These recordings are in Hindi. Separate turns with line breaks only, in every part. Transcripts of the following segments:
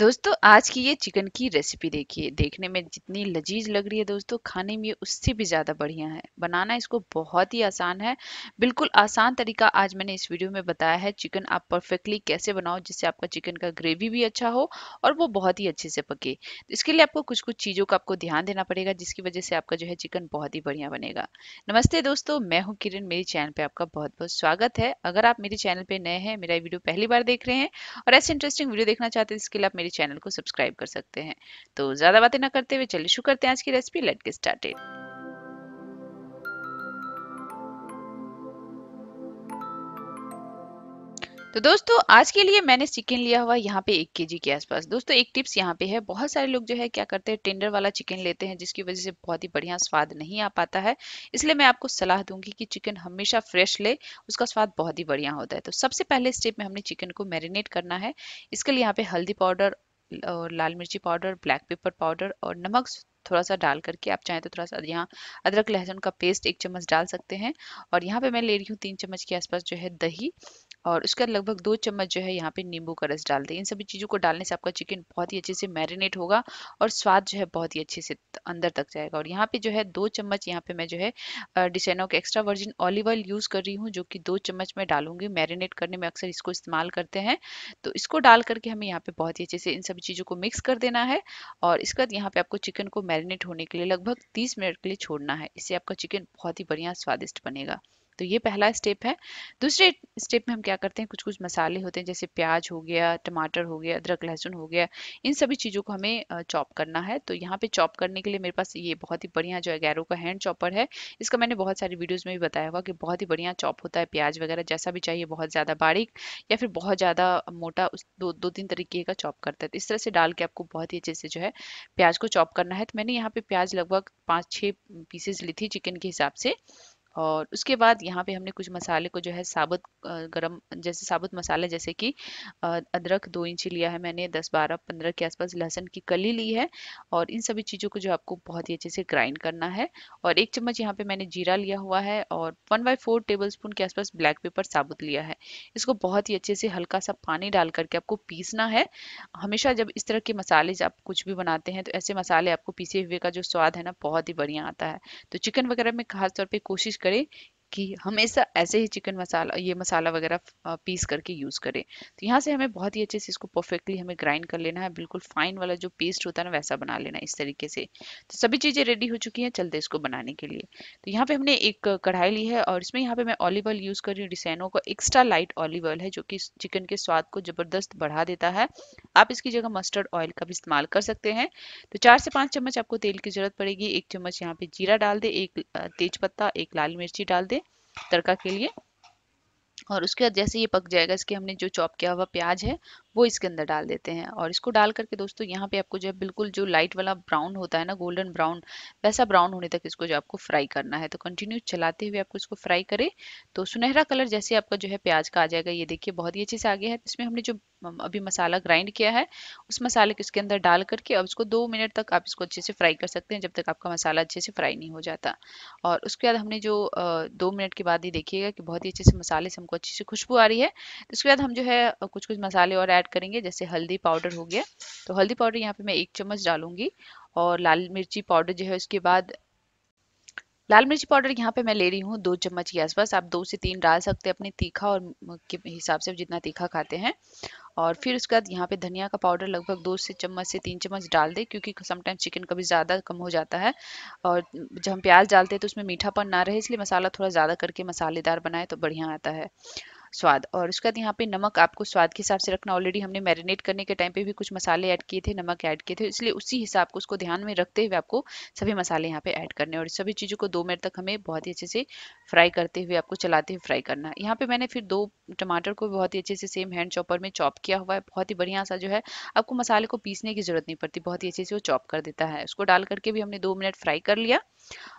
दोस्तों आज की ये चिकन की रेसिपी देखिए देखने में जितनी लजीज लग रही है दोस्तों खाने में उससे भी ज़्यादा बढ़िया है बनाना इसको बहुत ही आसान है बिल्कुल आसान तरीका आज मैंने इस वीडियो में बताया है चिकन आप परफेक्टली कैसे बनाओ जिससे आपका चिकन का ग्रेवी भी अच्छा हो और वो बहुत ही अच्छे से पके इसके लिए आपको कुछ कुछ चीज़ों का आपको ध्यान देना पड़ेगा जिसकी वजह से आपका जो है चिकन बहुत ही बढ़िया बनेगा नमस्ते दोस्तों मैं हूँ किरण मेरे चैनल पर आपका बहुत बहुत स्वागत है अगर आप मेरे चैनल पर नए हैं मेरा वीडियो पहली बार देख रहे हैं और ऐसे इंटरेस्टिंग वीडियो देखना चाहते हैं इसके लिए आप मेरे चैनल को सब्सक्राइब कर सकते हैं तो ज़्यादा बातें ना करते हुए चलिए शुरू करते हैं आज की रेसिपी लेट के स्टार्टेड तो दोस्तों आज के लिए मैंने चिकन लिया हुआ यहाँ पे एक के के आसपास दोस्तों एक टिप्स यहाँ पे है बहुत सारे लोग जो है क्या करते हैं टेंडर वाला चिकन लेते हैं जिसकी वजह से बहुत ही बढ़िया स्वाद नहीं आ पाता है इसलिए मैं आपको सलाह दूंगी कि चिकन हमेशा फ्रेश ले उसका स्वाद बहुत ही बढ़िया होता है तो सबसे पहले स्टेप में हमने चिकन को मैरिनेट करना है इसके लिए यहाँ पे हल्दी पाउडर और लाल मिर्ची पाउडर ब्लैक पेपर पाउडर और नमक थोड़ा सा डाल करके आप चाहें तो थोड़ा सा यहाँ अदरक लहसुन का पेस्ट एक चम्मच डाल सकते हैं और यहाँ पे मैं ले रही हूँ तीन चम्मच के आसपास जो है दही और उसके बाद लगभग दो चम्मच जो है यहाँ पे नींबू का रस डाल दें इन सभी चीज़ों को डालने से आपका चिकन बहुत ही अच्छे से मैरिनेट होगा और स्वाद जो है बहुत ही अच्छे से अंदर तक जाएगा और यहाँ पे जो है दो चम्मच यहाँ पे मैं जो है डिसेनो के extra virgin olive oil use कर रही हूँ जो कि दो चम्मच मैं डालूंगी मैरिनेट करने में अक्सर इसको इस्तेमाल करते हैं तो इसको डाल करके हमें यहाँ पर बहुत ही अच्छे से इन सभी चीज़ों को मिक्स कर देना है और इसके बाद यहाँ पर आपको चिकन को मैरिनेट होने के लिए लगभग तीस मिनट के लिए छोड़ना है इससे आपका चिकन बहुत ही बढ़िया स्वादिष्ट बनेगा तो ये पहला स्टेप है दूसरे स्टेप में हम क्या करते हैं कुछ कुछ मसाले होते हैं जैसे प्याज हो गया टमाटर हो गया अदरक लहसुन हो गया इन सभी चीज़ों को हमें चॉप करना है तो यहाँ पे चॉप करने के लिए मेरे पास ये बहुत ही बढ़िया जो है गैरो का हैंड चॉपर है इसका मैंने बहुत सारी वीडियोज़ में भी बताया हुआ कि बहुत ही बढ़िया चॉप होता है प्याज वगैरह जैसा भी चाहिए बहुत ज़्यादा बारीक या फिर बहुत ज़्यादा मोटा उस दो दो तीन तरीके का चॉप करता है तो इस तरह से डाल के आपको बहुत ही अच्छे से जो है प्याज को चॉप करना है तो मैंने यहाँ पर प्याज लगभग पाँच छः पीसेज ली थी चिकन के हिसाब से और उसके बाद यहाँ पे हमने कुछ मसाले को जो है साबुत गरम जैसे साबुत मसाले जैसे कि अदरक दो इंची लिया है मैंने दस बारह पंद्रह के आसपास लहसुन की कली ली है और इन सभी चीज़ों को जो आपको बहुत ही अच्छे से ग्राइंड करना है और एक चम्मच यहाँ पे मैंने जीरा लिया हुआ है और one by four tablespoon के आसपास ब्लैक पेपर साबुत लिया है इसको बहुत ही अच्छे से हल्का सा पानी डाल करके आपको पीसना है हमेशा जब इस तरह के मसाले आप कुछ भी बनाते हैं तो ऐसे मसाले आपको पीसे हुए का जो स्वाद है ना बहुत ही बढ़िया आता है तो चिकन वगैरह में खासतौर पर कोशिश करें कि हमेशा ऐसे ही चिकन मसाला ये मसाला वगैरह पीस करके यूज़ करें तो यहाँ से हमें बहुत ही अच्छे से इसको परफेक्टली हमें ग्राइंड कर लेना है बिल्कुल फाइन वाला जो पेस्ट होता है ना वैसा बना लेना इस तरीके से तो सभी चीज़ें रेडी हो चुकी हैं चलते इसको बनाने के लिए तो यहाँ पे हमने एक कढ़ाई ली है और इसमें यहाँ पे मैं ऑलिव ऑयल यूज़ कर रही हूँ डिसैनो का एक्स्ट्रा लाइट ऑलिव ऑयल है जो कि चिकन के स्वाद को ज़बरदस्त बढ़ा देता है आप इसकी जगह मस्टर्ड ऑयल का भी इस्तेमाल कर सकते हैं तो चार से पाँच चम्मच आपको तेल की ज़रूरत पड़ेगी एक चम्मच यहाँ पे जीरा डाल दें एक तेज पत्ता एक लाल मिर्ची डाल दें तड़का के लिए और उसके बाद जैसे ये पक जाएगा इसके हमने जो चॉप किया हुआ प्याज है वो इसके अंदर डाल देते हैं और इसको डाल करके दोस्तों यहाँ पे आपको जो है बिल्कुल जो लाइट वाला ब्राउन होता है ना गोल्डन ब्राउन वैसा ब्राउन होने तक इसको जो आपको फ्राई करना है तो कंटिन्यू चलाते हुए आपको इसको फ्राई करें तो सुनहरा कलर जैसे आपका जो है प्याज का आ जाएगा ये देखिए बहुत ही अच्छे से आ गया है इसमें हमने जो अभी मसाला ग्राइंड किया है उस मसाले को इसके अंदर डाल करके अब इसको दो मिनट तक आप इसको अच्छे से फ्राई कर सकते हैं जब तक आपका मसाला अच्छे से फ्राई नहीं हो जाता और उसके बाद हमने जो दो मिनट के बाद ही देखिएगा कि बहुत ही अच्छे से मसाले से हमको अच्छी से खुशबू आ रही है इसके तो बाद हम जो है कुछ कुछ मसाले और ऐड करेंगे जैसे हल्दी पाउडर हो गया तो हल्दी पाउडर यहाँ पे मैं एक चम्मच डालूंगी और लाल मिर्ची पाउडर जो है उसके बाद लाल मिर्ची पाउडर यहाँ पे मैं ले रही हूँ दो चम्मच के आसपास आप दो से तीन डाल सकते हैं अपने तीखा और के हिसाब से जितना तीखा खाते हैं और फिर उसके बाद यहाँ पे धनिया का पाउडर लगभग दो से चम्मच से तीन चम्मच डाल दें क्योंकि समटाइम्स चिकन कभी ज़्यादा कम हो जाता है और जब हम प्याज डालते हैं तो उसमें मीठापन ना रहे इसलिए मसाला थोड़ा ज़्यादा करके मसालेदार बनाए तो बढ़िया आता है स्वाद और उसके बाद यहाँ पे नमक आपको स्वाद के हिसाब से रखना ऑलरेडी हमने मैरिनेट करने के टाइम पे भी कुछ मसाले ऐड किए थे नमक ऐड किए थे इसलिए उसी हिसाब को उसको ध्यान में रखते हुए आपको सभी मसाले यहाँ पे ऐड करने और सभी चीज़ों को दो मिनट तक हमें बहुत ही अच्छे से फ्राई करते हुए आपको चलाते हुए फ्राई करना यहाँ पे मैंने फिर दो टमाटर को बहुत ही अच्छे से सेम हैंड चॉपर में चॉप किया हुआ है बहुत ही बढ़िया सा जो है आपको मसाले को पीसने की जरूरत नहीं पड़ती बहुत ही अच्छे से वो चॉप कर देता है उसको डाल करके भी हमने दो मिनट फ्राई कर लिया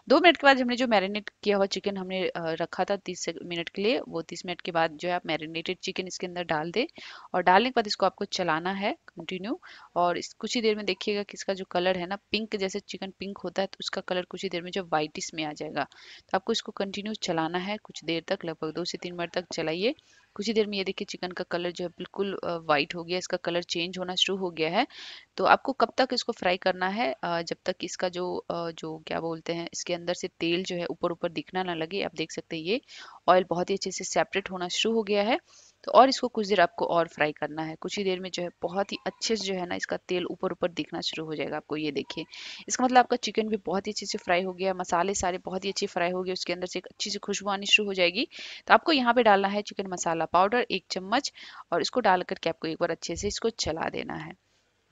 दो मिनट के बाद हमने जो मैरिनेट किया हुआ चिकन हमने रखा था तीस मिनट के लिए वो तीस मिनट के बाद जो है आप मैरिनेटेड चिकन इसके अंदर डाल दें और डालने के बाद इसको आपको चलाना है कंटिन्यू और इस कुछ ही देर में देखिएगा कि इसका जो कलर है ना पिंक जैसे चिकन पिंक होता है तो उसका कलर कुछ ही देर में जो वाइटिस में आ जाएगा तो आपको इसको कंटिन्यू चलाना है कुछ देर तक लगभग दो से तीन मिनट तक चलाइए कुछ ही देर में ये देखिए चिकन का कलर जो है बिल्कुल वाइट हो गया इसका कलर चेंज होना शुरू हो गया है तो आपको कब तक इसको फ्राई करना है जब तक इसका जो जो क्या बोलते हैं इसके अंदर से तेल जो है ऊपर ऊपर दिखना ना लगे आप देख सकते हैं ये ऑयल बहुत ही अच्छे से सेपरेट होना शुरू हो गया है तो और इसको कुछ देर आपको और फ्राई करना है कुछ ही देर में जो है बहुत ही अच्छे से जो है ना इसका तेल ऊपर ऊपर दिखना शुरू हो जाएगा आपको ये देखिए इसका मतलब आपका चिकन भी बहुत ही अच्छे से फ्राई हो गया मसाले सारे बहुत ही अच्छे फ्राई हो गए उसके अंदर से एक अच्छी सी खुशबू आनी शुरू हो जाएगी तो आपको यहाँ पे डालना है चिकन मसाला पाउडर एक चम्मच और इसको डाल करके आपको एक बार अच्छे से इसको चला देना है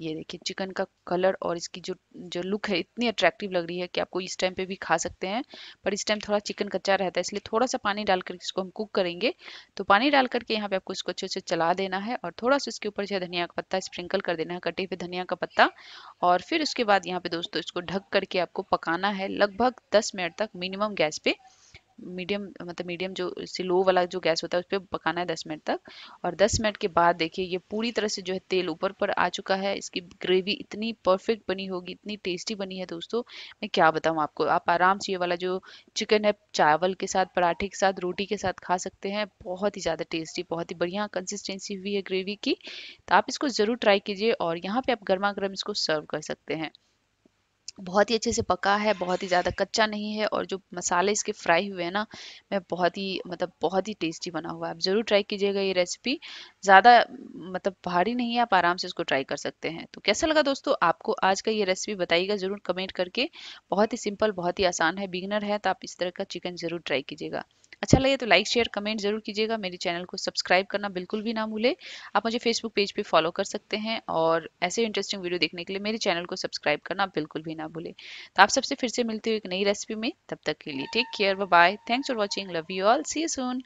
ये देखिए चिकन का कलर और इसकी जो जो लुक है इतनी अट्रैक्टिव लग रही है कि आपको इस टाइम पे भी खा सकते हैं पर इस टाइम थोड़ा चिकन कच्चा रहता है इसलिए थोड़ा सा पानी डाल करके इसको हम कुक करेंगे तो पानी डाल करके यहाँ पे आपको इसको अच्छे से चला देना है और थोड़ा सा इसके ऊपर जो धनिया का पत्ता स्प्रिंकल कर देना है कटे हुए धनिया का पत्ता और फिर उसके बाद यहाँ पे दोस्तों इसको ढक करके आपको पकाना है लगभग दस मिनट तक मिनिमम गैस पे मीडियम मतलब मीडियम जो लो वाला जो गैस होता है उस पर पकाना है दस मिनट तक और दस मिनट के बाद देखिए ये पूरी तरह से जो है तेल ऊपर पर आ चुका है इसकी ग्रेवी इतनी परफेक्ट बनी होगी इतनी टेस्टी बनी है दोस्तों मैं क्या बताऊँ आपको आप आराम से ये वाला जो चिकन है चावल के साथ पराठे के साथ रोटी के साथ खा सकते हैं बहुत ही ज़्यादा टेस्टी बहुत ही बढ़िया कंसिस्टेंसी हुई है ग्रेवी की तो आप इसको ज़रूर ट्राई कीजिए और यहाँ पर आप गर्मा गर्म इसको सर्व कर सकते हैं बहुत ही अच्छे से पका है बहुत ही ज़्यादा कच्चा नहीं है और जो मसाले इसके फ्राई हुए हैं ना मैं बहुत ही मतलब बहुत ही टेस्टी बना हुआ है आप ज़रूर ट्राई कीजिएगा ये रेसिपी ज़्यादा मतलब भारी नहीं है आप आराम से इसको ट्राई कर सकते हैं तो कैसा लगा दोस्तों आपको आज का ये रेसिपी बताइएगा ज़रूर कमेंट करके बहुत ही सिंपल बहुत ही आसान है बिगनर है तो आप इस तरह का चिकन ज़रूर ट्राई कीजिएगा अच्छा लगे तो लाइक शेयर कमेंट जरूर कीजिएगा मेरे चैनल को सब्सक्राइब करना बिल्कुल भी ना भूले आप मुझे फेसबुक पेज पे फॉलो कर सकते हैं और ऐसे इंटरेस्टिंग वीडियो देखने के लिए मेरे चैनल को सब्सक्राइब करना बिल्कुल भी ना भूले तो आप सबसे फिर से मिलते हो एक नई रेसिपी में तब तक के लिए take care bye thanks for watching love you all see you soon